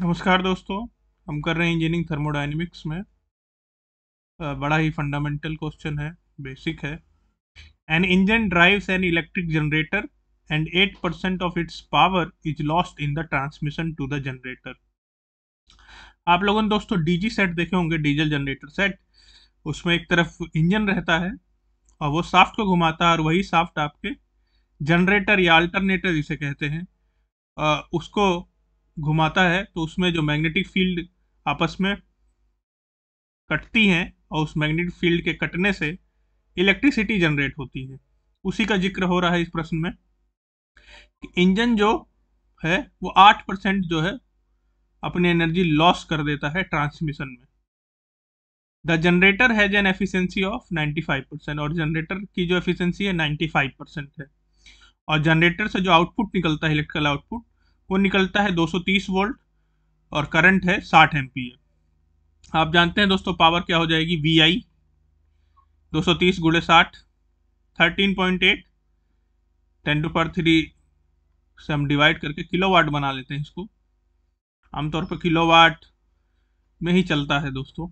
नमस्कार दोस्तों हम कर रहे हैं इंजीनियरिंग थर्मोडाइनमिक्स में बड़ा ही फंडामेंटल क्वेश्चन है बेसिक है an engine drives an electric generator and eight percent of its power is lost in the transmission to the generator आप लोगों ने दोस्तों डीजी सेट देखे होंगे डीजल जनरेटर सेट उसमें एक तरफ इंजन रहता है और वो साफ्ट को घुमाता है और वही साफ्ट आपके जनरेटर या अल्टरनेटर जिसे कहते हैं उसको घुमाता है तो उसमें जो मैग्नेटिक फील्ड आपस में कटती हैं और उस मैग्नेटिक फील्ड के कटने से इलेक्ट्रिसिटी जनरेट होती है उसी का जिक्र हो रहा है इस प्रश्न में कि इंजन जो है वो आठ परसेंट जो है अपनी एनर्जी लॉस कर देता है ट्रांसमिशन में the generator has an efficiency of 95 percent और जनरेटर की जो एफिशिएंसी है 95 परसेंट है और जनरेटर से जो आउटपुट निकलता है इलेक्ट्रिकल आउटपुट वो निकलता है 230 वोल्ट और करंट है 60 एम्पियर आप जानते हैं दोस्तों पावर क्या हो जाएगी वी आई दो सौ तीस गुड़े साठ thirteen point eight ten two पर थ्री से हम डिवाइड करके किलोवाट बना लेते हैं इसको आमतौर पर किलोवाट में ही चलता है दोस्तों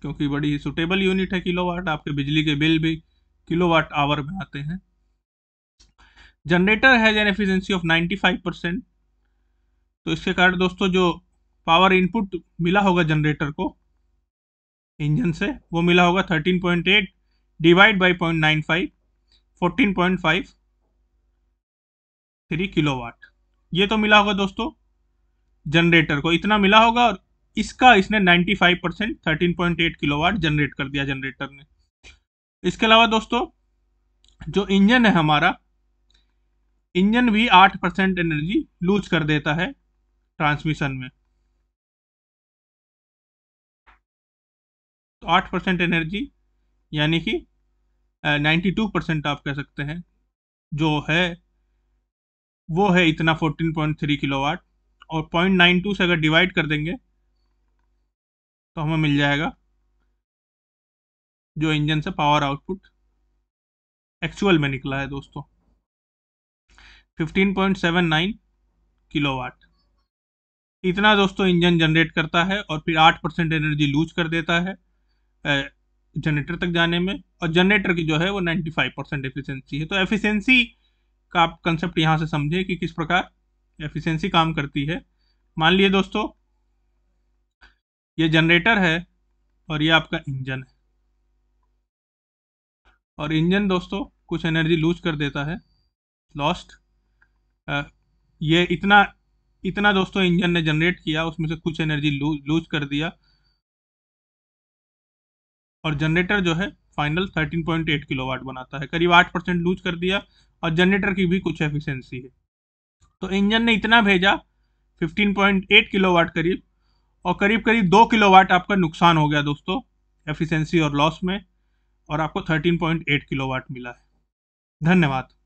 क्योंकि बड़ी सुटेबल यूनिट है किलोवाट आपके बिजली के बिल भी किलोवाट आवर में आते हैं generator has an efficiency of 95 percent तो इसके कारण दोस्तों जो पावर इनपुट मिला होगा जनरेटर को इंजन से वो मिला होगा 13.8 divide by point nine five fourteen point five three kilowatt ये तो मिला होगा दोस्तों जनरेटर को इतना मिला होगा और इसका इसने 95 percent thirteen point eight kilowatt generate कर दिया जनरेटर ने इसके अलावा दोस्तों जो इंजन है हमारा इंजन भी आठ परसेंट एनर्जी लूज कर देता है ट्रांसमिशन में तो आठ परसेंट एनर्जी यानी कि नाइन्टी टू परसेंट आप कह सकते हैं जो है वो है इतना fourteen point three kilowatt और पॉइंट नाइन टू से अगर डिवाइड कर देंगे तो हमें मिल जाएगा जो इंजन से पावर आउटपुट एक्चुअल में निकला है दोस्तों 15.79 किलोवाट इतना दोस्तों इंजन जनरेट करता है और फिर आठ परसेंट एनर्जी लूज कर देता है जनरेटर तक जाने में और जनरेटर की जो है वो नाइन्टी फाइव परसेंट एफिशियंसी है तो एफिशिएंसी का आप कंसेप्ट यहाँ से समझे कि किस प्रकार एफिशिएंसी काम करती है मान लिए दोस्तों ये जनरेटर है और ये आपका इंजन है और इंजन दोस्तों कुछ एनर्जी लूज कर देता है लॉस्ट ये इतना इतना दोस्तों इंजन ने जनरेट किया उसमें से कुछ एनर्जी लूज कर दिया और जनरेटर जो है फाइनल 13.8 किलोवाट बनाता है करीब 8 परसेंट लूज कर दिया और जनरेटर की भी कुछ एफिशिएंसी है तो इंजन ने इतना भेजा 15.8 किलोवाट करीब और करीब करीब दो किलोवाट आपका नुकसान हो गया दोस्तों एफिशिएंसी और लॉस में और आपको 13.8 किलोवाट मिला है धन्यवाद